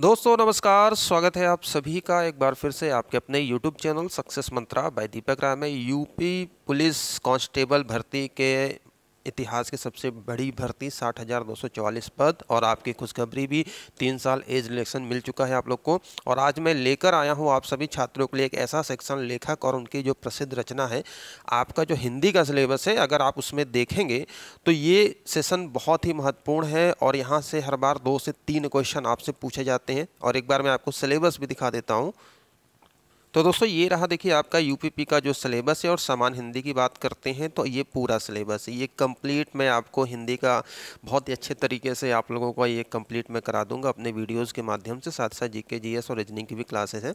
दोस्तों नमस्कार स्वागत है आप सभी का एक बार फिर से आपके अपने YouTube channel success Mantra by Deepak Rai में यूपी पुलिस कांस्टेबल भर्ती के इतिहास की सबसे बड़ी भर्ती साठ हज़ार दो सौ चौवालीस पद और आपकी खुशखबरी भी तीन साल एज रिलेक्शन मिल चुका है आप लोग को और आज मैं लेकर आया हूँ आप सभी छात्रों के लिए एक ऐसा सेक्शन लेखक और उनकी जो प्रसिद्ध रचना है आपका जो हिंदी का सिलेबस है अगर आप उसमें देखेंगे तो ये सेशन बहुत ही महत्वपूर्ण है और यहाँ से हर बार दो से तीन क्वेश्चन आपसे पूछे जाते हैं और एक बार मैं आपको सिलेबस भी दिखा देता हूँ तो दोस्तों ये रहा देखिए आपका यूपीपी का जो सिलेबस है और समान हिंदी की बात करते हैं तो ये पूरा सिलेबस है ये कंप्लीट मैं आपको हिंदी का बहुत ही अच्छे तरीके से आप लोगों को ये कंप्लीट मैं करा दूंगा अपने वीडियोस के माध्यम से साथ साथ जीके जीएस और रीजनिंग की भी क्लासेस हैं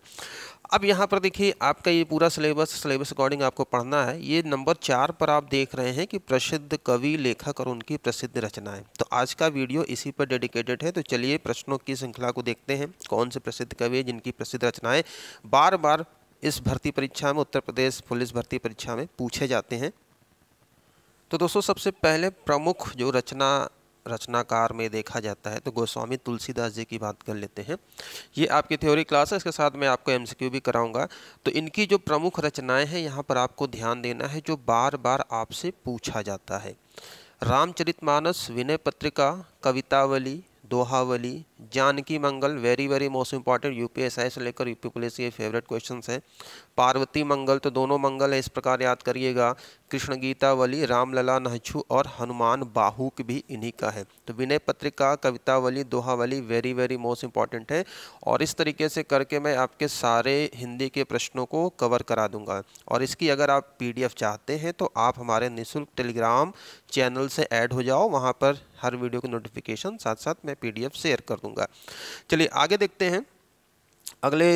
अब यहाँ पर देखिए आपका ये पूरा सिलेबस सिलेबस अकॉर्डिंग आपको पढ़ना है ये नंबर चार पर आप देख रहे हैं कि प्रसिद्ध कवि लेखक और उनकी प्रसिद्ध रचनाएँ तो आज का वीडियो इसी पर डेडिकेटेड है तो चलिए प्रश्नों की श्रृंखला को देखते हैं कौन से प्रसिद्ध कवि जिनकी प्रसिद्ध रचनाएँ बार बार इस भर्ती परीक्षा में उत्तर प्रदेश पुलिस भर्ती परीक्षा में पूछे जाते हैं तो दोस्तों सबसे पहले प्रमुख जो रचना रचनाकार में देखा जाता है तो गोस्वामी तुलसीदास जी की बात कर लेते हैं ये आपकी थ्योरी क्लास है इसके साथ मैं आपको एमसीक्यू भी कराऊंगा तो इनकी जो प्रमुख रचनाएं हैं यहाँ पर आपको ध्यान देना है जो बार बार आपसे पूछा जाता है Ramcharitmanas Vinay Patrika Kavitavali Dohavali Janaki Mangal very very most important UPSI से लेकर यूपी पुलिस के फेवरेट क्वेश्चन हैं पार्वती मंगल तो दोनों मंगल है इस प्रकार याद करिएगा कृष्ण गीतावली रामलला नहछू और हनुमान बाहुक भी इन्हीं का है तो Vinay Patrika Kavitavali Dohavali very very most important है और इस तरीके से करके मैं आपके सारे हिंदी के प्रश्नों को कवर करा दूंगा और इसकी अगर आप पीडीएफ चाहते हैं तो आप हमारे निःशुल्क टेलीग्राम चैनल से ऐड हो जाओ वहाँ पर हर वीडियो की नोटिफिकेशन साथ साथ मैं पी शेयर कर दूँगा चलिए आगे देखते हैं अगले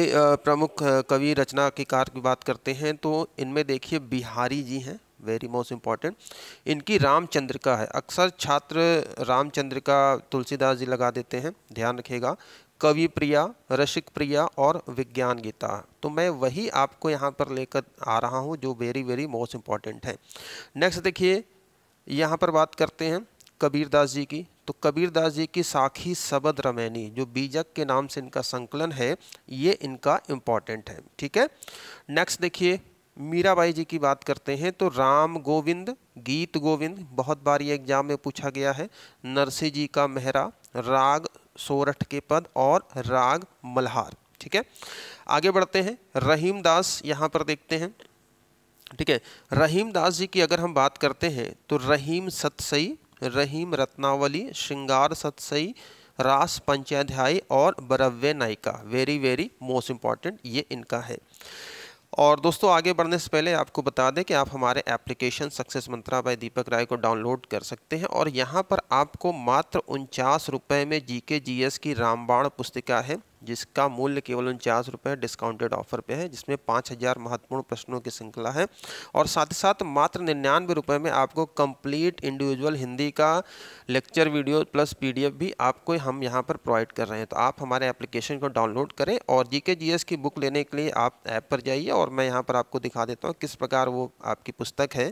प्रमुख कवि रचना के कार की बात करते हैं तो इनमें देखिए बिहारी जी हैं वेरी मोस्ट इम्पॉर्टेंट इनकी रामचंद्र का है अक्सर छात्र रामचंद्र का तुलसीदास जी लगा देते हैं ध्यान रखिएगा कवि प्रिया रसिक प्रिया और विज्ञान गीता तो मैं वही आपको यहाँ पर लेकर आ रहा हूँ जो वेरी वेरी मोस्ट इम्पॉर्टेंट है नेक्स्ट देखिए यहाँ पर बात करते हैं कबीरदास जी की तो कबीरदास जी की साखी सबद रमैनी जो बीजक के नाम से इनका संकलन है ये इनका इम्पॉर्टेंट है ठीक है नेक्स्ट देखिए मीराबाई जी की बात करते हैं तो राम गोविंद गीत गोविंद बहुत बार ये एग्जाम में पूछा गया है नरसी जी का मेहरा राग सोरठ के पद और राग मल्हार ठीक है आगे बढ़ते हैं रहीम दास यहाँ पर देखते हैं ठीक है रहीम दास जी की अगर हम बात करते हैं तो रहीम सतसई रहीम रत्नावली श्रृंगार सतसई रास पंचाध्याय और बरव्य नायिका वेरी वेरी मोस्ट इम्पॉर्टेंट ये इनका है और दोस्तों आगे बढ़ने से पहले आपको बता दें कि आप हमारे application success Mantra by Deepak Rai को डाउनलोड कर सकते हैं और यहाँ पर आपको मात्र उनचास रुपये में जीके जीएस की रामबाण पुस्तिका है जिसका मूल्य केवल उनचास रुपये डिस्काउंटेड ऑफर पे है जिसमें पाँच हज़ार महत्वपूर्ण प्रश्नों की श्रृंखला है और साथ ही साथ मात्र निन्यानवे रुपये में आपको कंप्लीट इंडिविजुअल हिंदी का लेक्चर वीडियो प्लस पीडीएफ भी आपको हम यहाँ पर प्रोवाइड कर रहे हैं तो आप हमारे एप्लीकेशन को डाउनलोड करें और जी के की बुक लेने के लिए आप ऐप पर जाइए और मैं यहाँ पर आपको दिखा देता हूँ किस प्रकार वो आपकी पुस्तक है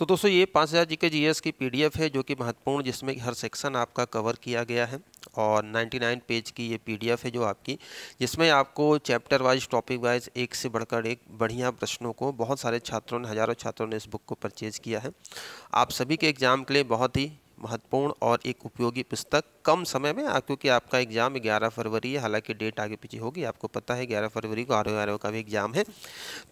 तो दोस्तों ये पाँच हज़ार जी के जी की पीडीएफ है जो कि महत्वपूर्ण जिसमें हर सेक्शन आपका कवर किया गया है और 99 पेज की ये पीडीएफ है जो आपकी जिसमें आपको चैप्टर वाइज टॉपिक वाइज एक से बढ़कर एक बढ़िया प्रश्नों को बहुत सारे छात्रों ने हज़ारों छात्रों ने इस बुक को परचेज़ किया है आप सभी के एग्ज़ाम के लिए बहुत ही महत्वपूर्ण और एक उपयोगी पुस्तक कम समय में क्योंकि आपका एग्ज़ाम 11 फरवरी है हालांकि डेट आगे पीछे होगी आपको पता है 11 फरवरी को आर ओ का भी एग्ज़ाम है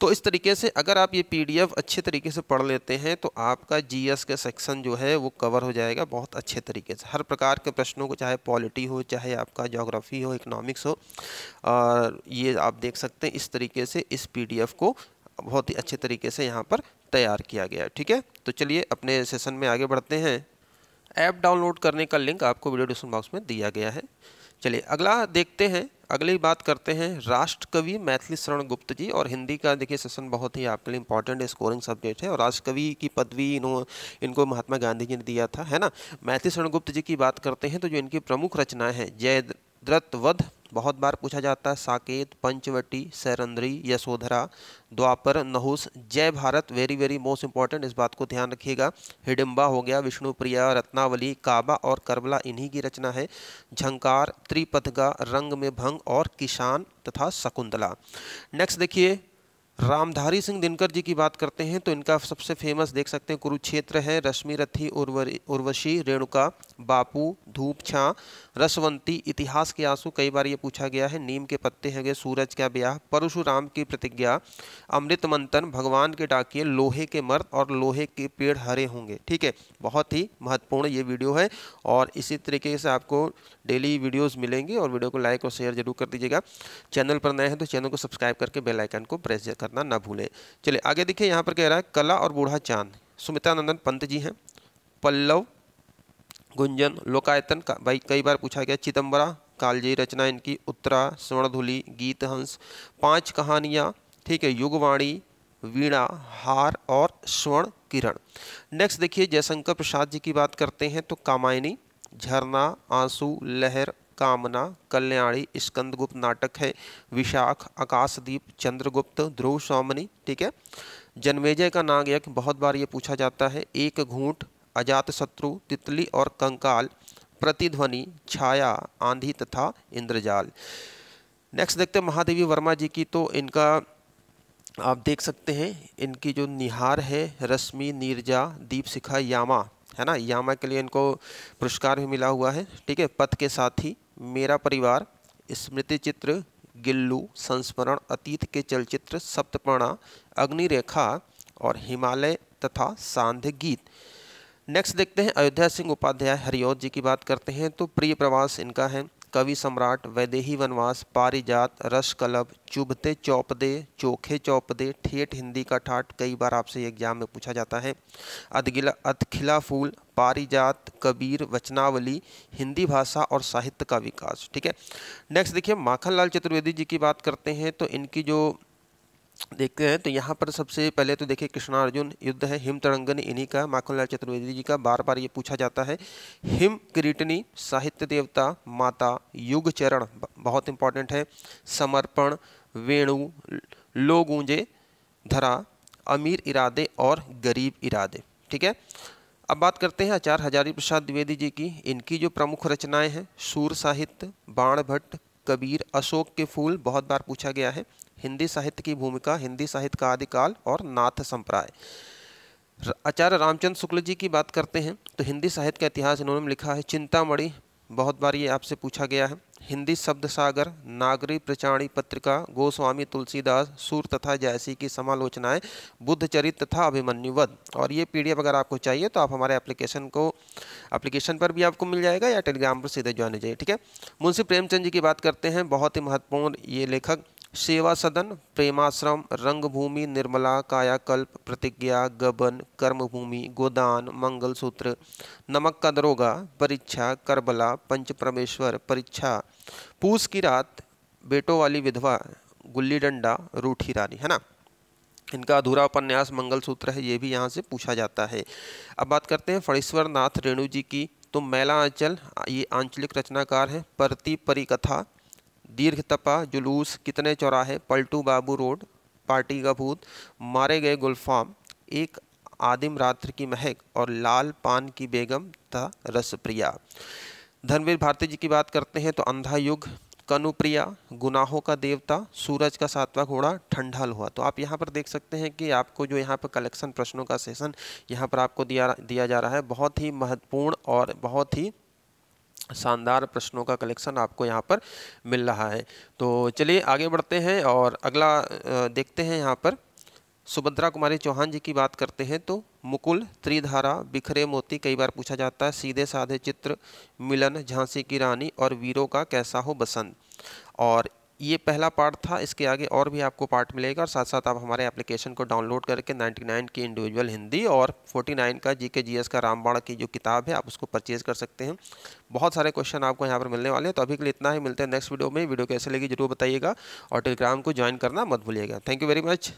तो इस तरीके से अगर आप ये पीडीएफ अच्छे तरीके से पढ़ लेते हैं तो आपका जीएस का सेक्शन जो है वो कवर हो जाएगा बहुत अच्छे तरीके से हर प्रकार के प्रश्नों को चाहे पॉलिटी हो चाहे आपका जोग्राफ़ी हो इकनॉमिक्स हो और ये आप देख सकते हैं इस तरीके से इस पी को बहुत ही अच्छे तरीके से यहाँ पर तैयार किया गया है ठीक है तो चलिए अपने सेशन में आगे बढ़ते हैं ऐप डाउनलोड करने का लिंक आपको वीडियो डिस्क्रिप्शन बॉक्स में दिया गया है चलिए अगला देखते हैं अगली बात करते हैं राष्ट्रकवि मैथिली शरण गुप्त जी और हिंदी का देखिए सेशन बहुत ही आपके लिए इंपॉर्टेंट स्कोरिंग सब्जेक्ट है और राष्ट्रकवि की पदवी इन्हों इनको महात्मा गांधी जी ने दिया था है ना मैथिली शरण गुप्त जी की बात करते हैं तो जो इनकी प्रमुख रचनाएं हैं जय द्रतवध बहुत बार पूछा जाता है Saket Panchavati Sairandhri Yashodhara Dwapar Nahush Jai Bharat very very most important इस बात को ध्यान रखिएगा हिडिम्बा हो गया विष्णुप्रिया रत्नावली काबा और करबला इन्हीं की रचना है झंकार त्रिपथगा रंग में भंग और किसान तथा शकुंतला नेक्स्ट देखिए रामधारी सिंह दिनकर जी की बात करते हैं तो इनका सबसे फेमस देख सकते हैं कुरुक्षेत्र है रश्मि रथी उर्वशी रेणुका बापू धूप छा रसवंती इतिहास के आंसू कई बार ये पूछा गया है नीम के पत्ते हैं गए सूरज का ब्याह परशुराम की प्रतिज्ञा अमृत मंथन भगवान के डाकिए लोहे के मर्द और लोहे के पेड़ हरे होंगे ठीक है बहुत ही महत्वपूर्ण ये वीडियो है और इसी तरीके से आपको डेली वीडियोस मिलेंगे और वीडियो को लाइक और शेयर जरूर कर दीजिएगा चैनल पर नए हैं तो चैनल को सब्सक्राइब करके बेल आइकन को प्रेस करना ना भूलें चलिए आगे देखिए यहाँ पर कह रहा है कला और बूढ़ा चांद सुमिता नंदन पंत जी हैं पल्लव गुंजन लोकायतन का भाई कई बार पूछा गया चिदम्बरा कालजी रचना इनकी उत्तरा स्वर्णधुली गीत हंस पांच कहानियाँ ठीक है युगवाणी वीणा हार और स्वर्ण किरण नेक्स्ट देखिए जयशंकर प्रसाद जी की बात करते हैं तो कामायनी झरना आंसू लहर कामना कल्याणी स्कंदगुप्त नाटक है विशाख आकाशदीप चंद्रगुप्त ध्रुव स्वामनी ठीक है जन्मेजय का नाग यज्ञ बहुत बार ये पूछा जाता है एक घूंट अजात शत्रु तितली और कंकाल प्रतिध्वनि छाया आंधी तथा इंद्रजाल नेक्स्ट देखते हैं महादेवी वर्मा जी की तो इनका आप देख सकते हैं इनकी जो निहार है रश्मि नीरजा दीप शिखा यामा है ना यामा के लिए इनको पुरस्कार भी मिला हुआ है ठीक है पथ के साथ ही मेरा परिवार स्मृति चित्र गिल्लू संस्मरण अतीत के चलचित्र सप्तपर्णा अग्निरेखा और हिमालय तथा सांध गीत नेक्स्ट देखते हैं अयोध्या सिंह उपाध्याय हरिओत जी की बात करते हैं तो प्रिय प्रवास इनका है कवि सम्राट वैदेही वनवास पारिजात रस कलब चुभते चौपदे चोखे चौपदे ठेठ हिंदी का ठाठ कई बार आपसे एग्जाम में पूछा जाता है अदगिला अतखिला फूल पारिजात कबीर वचनावली हिंदी भाषा और साहित्य का विकास ठीक है नेक्स्ट देखिए माखनलाल चतुर्वेदी जी की बात करते हैं तो इनकी जो देखते हैं तो यहाँ पर सबसे पहले तो देखिए कृष्णा अर्जुन युद्ध है हिम तरंगन इन्हीं का माखनलाल चतुर्वेदी जी का बार बार ये पूछा जाता है हिम किरीटनी साहित्य देवता माता युग चरण बहुत इंपॉर्टेंट है समर्पण वेणु लो गूंजे धरा अमीर इरादे और गरीब इरादे ठीक है अब बात करते हैं आचार्य हजारी प्रसाद द्विवेदी जी की इनकी जो प्रमुख रचनाएं हैं सूर साहित्य बाण भट्ट कबीर अशोक के फूल बहुत बार पूछा गया है हिंदी साहित्य की भूमिका हिंदी साहित्य का आदिकाल और नाथ संप्राय आचार्य रामचंद्र शुक्ल जी की बात करते हैं तो हिंदी साहित्य का इतिहास इन्होंने लिखा है चिंतामणि बहुत बार ये आपसे पूछा गया है हिंदी शब्द सागर नागरी प्रचाणी पत्रिका गोस्वामी तुलसीदास सूर तथा जयसी की समालोचनाएं चरित तथा अभिमन्युवध और ये पी अगर आपको चाहिए तो आप हमारे एप्लीकेशन को एप्लीकेशन पर भी आपको मिल जाएगा या टेलीग्राम पर सीधे ज्वाइन हो जाइए ठीक है मुंशी प्रेमचंद जी की बात करते हैं बहुत ही महत्वपूर्ण ये लेखक सेवा सदन प्रेमाश्रम रंगभूमि निर्मला कायाकल्प प्रतिज्ञा गबन कर्मभूमि गोदान मंगलसूत्र नमक का दरोगा परीक्षा करबला पंच परमेश्वर परीक्षा पूस की रात बेटों वाली विधवा गुल्ली डंडा रूठी रानी है ना इनका अधूरा उपन्यास मंगलसूत्र है ये भी यहाँ से पूछा जाता है अब बात करते हैं फणीश्वर नाथ रेणु जी की तो मैला आंचल ये आंचलिक रचनाकार हैं परती परिकथा दीर्घ तपा जुलूस कितने चौराहे पलटू बाबू रोड पार्टी का भूत मारे गए गुलफाम एक आदिम रात्र की महक और लाल पान की बेगम था रसप्रिया धनवीर भारती जी की बात करते हैं तो अंधा युग कनुप्रिया गुनाहों का देवता सूरज का सातवा घोड़ा ठंडाल हुआ तो आप यहाँ पर देख सकते हैं कि आपको जो यहाँ पर कलेक्शन प्रश्नों का सेशन यहाँ पर आपको दिया दिया जा रहा है बहुत ही महत्वपूर्ण और बहुत ही शानदार प्रश्नों का कलेक्शन आपको यहाँ पर मिल रहा है तो चलिए आगे बढ़ते हैं और अगला देखते हैं यहाँ पर सुभद्रा कुमारी चौहान जी की बात करते हैं तो मुकुल त्रिधारा बिखरे मोती कई बार पूछा जाता है सीधे साधे चित्र मिलन झांसी की रानी और वीरों का कैसा हो बसंत और ये पहला पार्ट था इसके आगे और भी आपको पार्ट मिलेगा और साथ साथ आप हमारे एप्लीकेशन को डाउनलोड करके 99 की इंडिविजुअल हिंदी और 49 का जी के जी एस का रामबाण की जो किताब है आप उसको परचेज़ कर सकते हैं बहुत सारे क्वेश्चन आपको यहाँ पर मिलने वाले हैं तो अभी के लिए इतना ही मिलते हैं नेक्स्ट वीडियो में वीडियो कैसे लगी जरूर बताइएगा और टेलीग्राम को ज्वाइन करना मत भूलिएगा थैंक यू वेरी मच